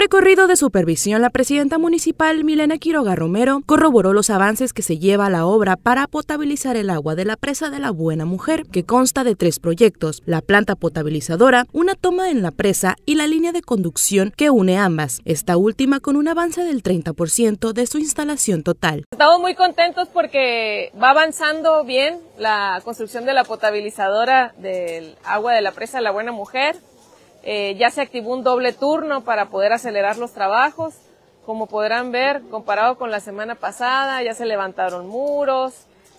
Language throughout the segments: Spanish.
recorrido de supervisión, la presidenta municipal Milena Quiroga Romero corroboró los avances que se lleva a la obra para potabilizar el agua de la presa de la Buena Mujer, que consta de tres proyectos, la planta potabilizadora, una toma en la presa y la línea de conducción que une ambas, esta última con un avance del 30% de su instalación total. Estamos muy contentos porque va avanzando bien la construcción de la potabilizadora del agua de la presa de la Buena Mujer. Eh, ya se activó un doble turno para poder acelerar los trabajos. Como podrán ver, comparado con la semana pasada, ya se levantaron muros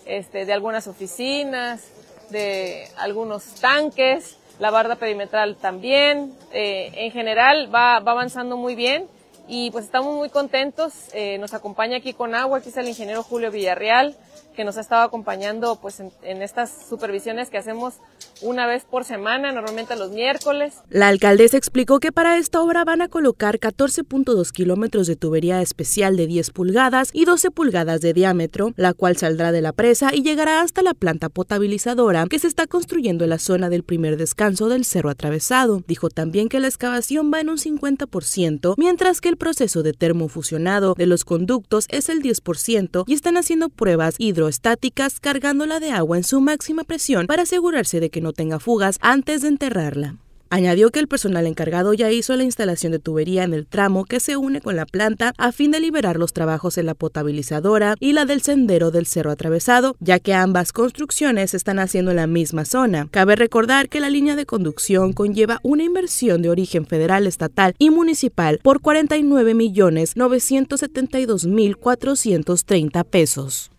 este, de algunas oficinas, de algunos tanques, la barda perimetral también. Eh, en general va, avanzando muy bien y pues estamos muy contentos. Eh, nos acompaña aquí con agua, aquí está el ingeniero Julio Villarreal, que nos ha estado acompañando pues en, en estas supervisiones que hacemos una vez por semana, normalmente los miércoles. La alcaldesa explicó que para esta obra van a colocar 14.2 kilómetros de tubería especial de 10 pulgadas y 12 pulgadas de diámetro, la cual saldrá de la presa y llegará hasta la planta potabilizadora que se está construyendo en la zona del primer descanso del cerro atravesado. Dijo también que la excavación va en un 50%, mientras que el proceso de termofusionado de los conductos es el 10% y están haciendo pruebas hidroestáticas cargándola de agua en su máxima presión para asegurarse de que no tenga fugas antes de enterrarla. Añadió que el personal encargado ya hizo la instalación de tubería en el tramo que se une con la planta a fin de liberar los trabajos en la potabilizadora y la del sendero del cerro atravesado, ya que ambas construcciones están haciendo en la misma zona. Cabe recordar que la línea de conducción conlleva una inversión de origen federal, estatal y municipal por 49.972.430 pesos.